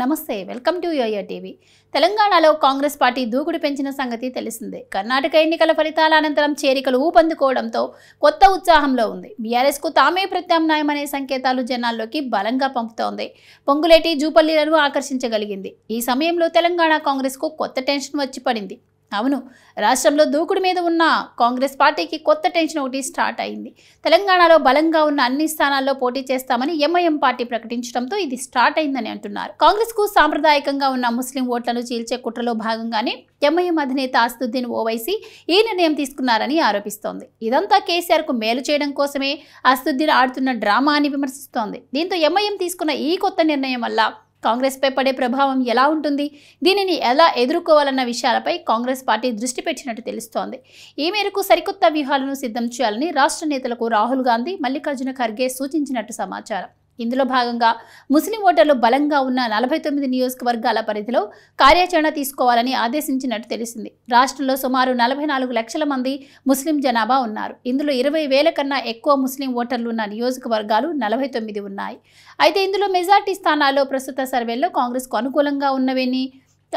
నమస్తే welcome to yo-yo TV తెలంగాణలో Congress party దూకుడు పెంచిన సంగతి తెలిసిందే కర్ణాటక ఎన్నికల ఫలితాల అనంతరం చేరికలు ఊపందుకోవడంతో కొత్త ఉత్సాహంలో ఉంది బీఆర్ఎస్కు తామే ప్రత్యామ్నాయమనే సంకేతాలు జనాల్లోకి బలంగా పంపుతోంది పొంగులేటి జూపల్లిలను ఆకర్షించగలిగింది ఈ సమయంలో తెలంగాణ కాంగ్రెస్కు కొత్త టెన్షన్ వచ్చి పడింది అవును రాష్ట్రంలో దూకుడు మీద ఉన్న కాంగ్రెస్ పార్టీకి కొత్త టెన్షన్ ఒకటి స్టార్ట్ అయింది తెలంగాణలో బలంగా ఉన్న అన్ని స్థానాల్లో పోటీ చేస్తామని ఎంఐఎం పార్టీ ప్రకటించడంతో ఇది స్టార్ట్ అయిందని అంటున్నారు కాంగ్రెస్ కు సాంప్రదాయకంగా ఉన్న ముస్లిం ఓట్లను చీల్చే కుట్రలో భాగంగానే ఎంఐఎం అధినేత అసదుద్దీన్ ఓవైసీ ఈ నిర్ణయం తీసుకున్నారని ఆరోపిస్తోంది ఇదంతా కేసీఆర్ కు మేలు చేయడం కోసమే అసదుద్దీన్ ఆడుతున్న డ్రామా అని విమర్శిస్తోంది దీంతో ఎంఐఎం తీసుకున్న ఈ కొత్త నిర్ణయం వల్ల కాంగ్రెస్పై పడే ప్రభావం ఎలా ఉంటుంది దీనిని ఎలా ఎదుర్కోవాలన్న విషయాలపై కాంగ్రెస్ పార్టీ దృష్టి పెట్టినట్టు తెలుస్తోంది ఈ మేరకు సరికొత్త వ్యూహాలను సిద్ధం చేయాలని రాష్ట్ర నేతలకు రాహుల్ గాంధీ మల్లికార్జున ఖర్గే సూచించినట్టు సమాచారం ఇందులో భాగంగా ముస్లిం ఓటర్లు బలంగా ఉన్న నలభై తొమ్మిది నియోజకవర్గాల పరిధిలో కార్యాచరణ తీసుకోవాలని ఆదేశించినట్టు తెలిసింది రాష్ట్రంలో సుమారు నలభై నాలుగు లక్షల మంది ముస్లిం జనాభా ఉన్నారు ఇందులో ఇరవై వేల కన్నా ఎక్కువ ముస్లిం ఓటర్లు ఉన్న నియోజకవర్గాలు నలభై తొమ్మిది ఉన్నాయి అయితే ఇందులో మెజార్టీ స్థానాల్లో ప్రస్తుత సర్వేల్లో కాంగ్రెస్కు అనుకూలంగా ఉన్నవేని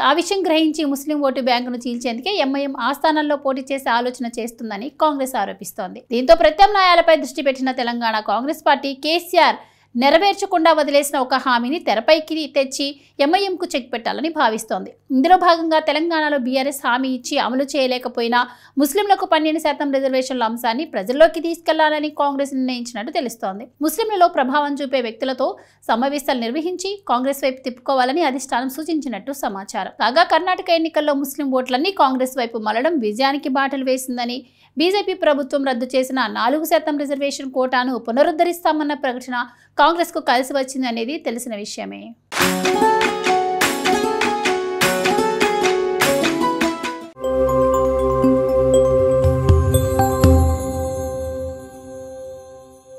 ఆ విషయం గ్రహించి ముస్లిం ఓటు బ్యాంకును చీల్చేందుకే ఎంఐఎం ఆ స్థానంలో పోటీ చేసే ఆలోచన చేస్తుందని కాంగ్రెస్ ఆరోపిస్తోంది దీంతో ప్రత్యామ్నాయాలపై దృష్టి పెట్టిన తెలంగాణ కాంగ్రెస్ పార్టీ కేసీఆర్ నెరవేర్చకుండా వదిలేసిన ఒక హామీని తెరపైకి తెచ్చి ఎంఐఎంకు చెక్ పెట్టాలని భావిస్తోంది ఇందులో భాగంగా తెలంగాణలో బీఆర్ఎస్ హామీ ఇచ్చి అమలు చేయలేకపోయినా ముస్లింలకు పన్నెండు శాతం రిజర్వేషన్ల అంశాన్ని ప్రజల్లోకి తీసుకెళ్లాలని కాంగ్రెస్ నిర్ణయించినట్టు తెలుస్తోంది ముస్లింలలో ప్రభావం చూపే వ్యక్తులతో సమావేశాలు నిర్వహించి కాంగ్రెస్ వైపు తిప్పుకోవాలని అధిష్టానం సూచించినట్టు సమాచారం కాగా కర్ణాటక ఎన్నికల్లో ముస్లిం ఓట్లన్నీ కాంగ్రెస్ వైపు మలడం విజయానికి బాటలు వేసిందని బీజేపీ ప్రభుత్వం రద్దు చేసిన నాలుగు శాతం రిజర్వేషన్ కోటాను పునరుద్ధరిస్తామన్న ప్రకటన కాంగ్రెస్కు కలిసి వచ్చిందనేది తెలిసిన విషయమే